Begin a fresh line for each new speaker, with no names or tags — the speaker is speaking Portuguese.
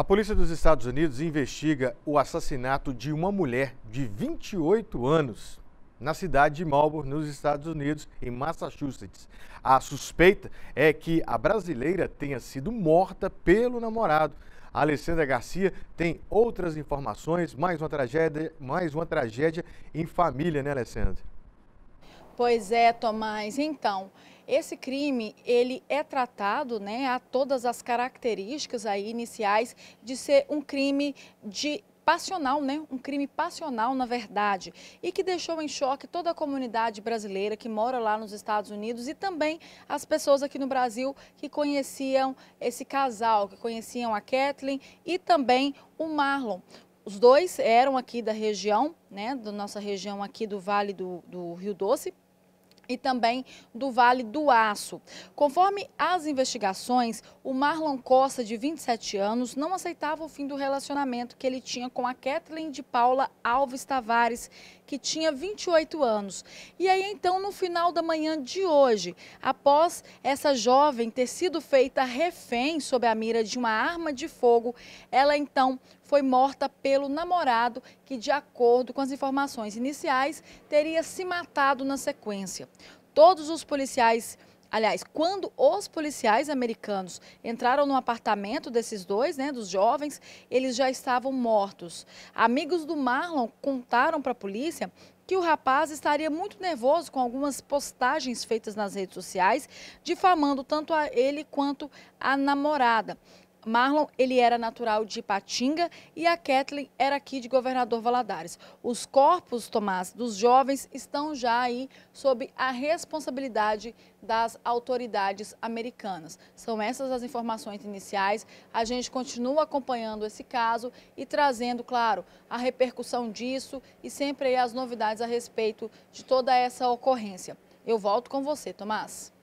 A polícia dos Estados Unidos investiga o assassinato de uma mulher de 28 anos na cidade de Marlborough, nos Estados Unidos, em Massachusetts. A suspeita é que a brasileira tenha sido morta pelo namorado. A Alessandra Garcia tem outras informações, mais uma tragédia, mais uma tragédia em família, né, Alessandra?
Pois é, Tomás. Então, esse crime, ele é tratado, né, a todas as características aí iniciais de ser um crime de passional, né? Um crime passional, na verdade, e que deixou em choque toda a comunidade brasileira que mora lá nos Estados Unidos e também as pessoas aqui no Brasil que conheciam esse casal, que conheciam a Kathleen e também o Marlon. Os dois eram aqui da região, né, da nossa região aqui do Vale do, do Rio Doce, e também do Vale do Aço. Conforme as investigações, o Marlon Costa, de 27 anos, não aceitava o fim do relacionamento que ele tinha com a Kathleen de Paula Alves Tavares, que tinha 28 anos. E aí, então, no final da manhã de hoje, após essa jovem ter sido feita refém sob a mira de uma arma de fogo, ela então foi morta pelo namorado que, de acordo com as informações iniciais, teria se matado na sequência. Todos os policiais Aliás, quando os policiais americanos entraram no apartamento desses dois, né, dos jovens, eles já estavam mortos. Amigos do Marlon contaram para a polícia que o rapaz estaria muito nervoso com algumas postagens feitas nas redes sociais, difamando tanto a ele quanto a namorada. Marlon, ele era natural de Patinga e a Kathleen era aqui de Governador Valadares. Os corpos, Tomás, dos jovens estão já aí sob a responsabilidade das autoridades americanas. São essas as informações iniciais. A gente continua acompanhando esse caso e trazendo, claro, a repercussão disso e sempre as novidades a respeito de toda essa ocorrência. Eu volto com você, Tomás.